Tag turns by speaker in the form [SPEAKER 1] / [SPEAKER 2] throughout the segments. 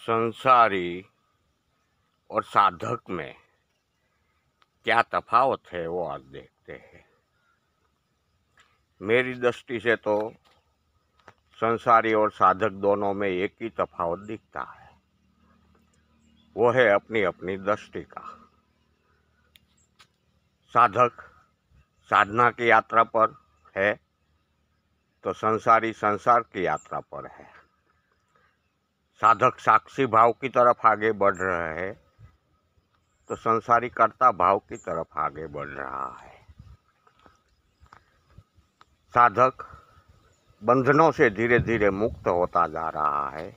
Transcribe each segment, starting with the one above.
[SPEAKER 1] संसारी और साधक में क्या तफावत है वो आज देखते हैं मेरी दृष्टि से तो संसारी और साधक दोनों में एक ही तफावत दिखता है वो है अपनी अपनी दृष्टि का साधक साधना की यात्रा पर है तो संसारी संसार की यात्रा पर है साधक साक्षी भाव की तरफ आगे बढ़ रहे है तो संसारी कर्ता भाव की तरफ आगे बढ़ रहा है साधक बंधनों से धीरे धीरे मुक्त होता जा रहा है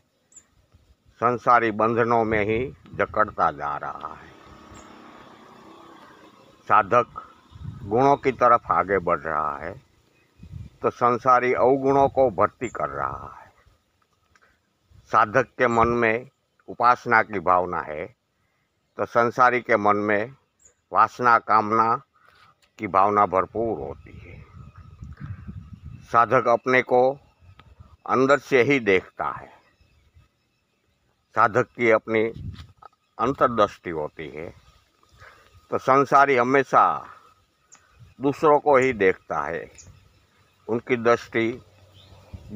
[SPEAKER 1] संसारी बंधनों में ही जकड़ता जा रहा है साधक गुणों की तरफ आगे बढ़ रहा है तो संसारी अवगुणों को भर्ती कर रहा है साधक के मन में उपासना की भावना है तो संसारी के मन में वासना कामना की भावना भरपूर होती है साधक अपने को अंदर से ही देखता है साधक की अपनी अंतर्दृष्टि होती है तो संसारी हमेशा दूसरों को ही देखता है उनकी दृष्टि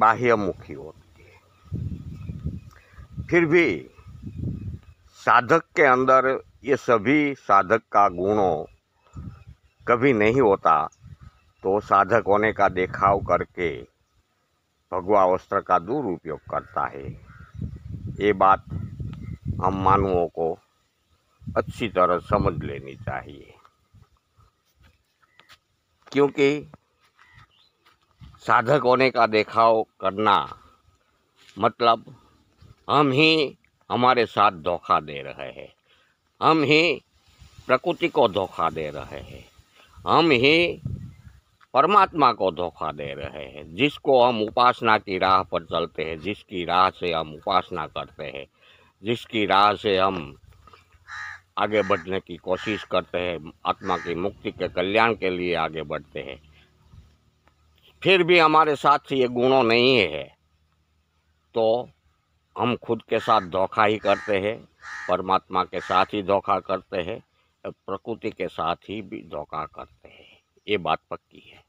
[SPEAKER 1] बाह्यमुखी होती है फिर भी साधक के अंदर ये सभी साधक का गुणों कभी नहीं होता तो साधक होने का देखाव करके भगवा वस्त्र का दुरुपयोग करता है ये बात हम मानवों को अच्छी तरह समझ लेनी चाहिए क्योंकि साधक होने का देखाव करना मतलब हम ही हमारे साथ धोखा दे रहे हैं हम ही प्रकृति को धोखा दे रहे हैं हम ही परमात्मा को धोखा दे रहे हैं जिसको हम उपासना की राह पर चलते हैं जिसकी राह से हम उपासना करते हैं जिसकी राह से हम आगे बढ़ने की कोशिश करते हैं आत्मा की मुक्ति के कल्याण के लिए आगे बढ़ते हैं फिर भी हमारे साथ ये गुणों नहीं है तो हम खुद के साथ धोखा ही करते हैं परमात्मा के साथ ही धोखा करते हैं प्रकृति के साथ ही भी धोखा करते हैं ये बात पक्की है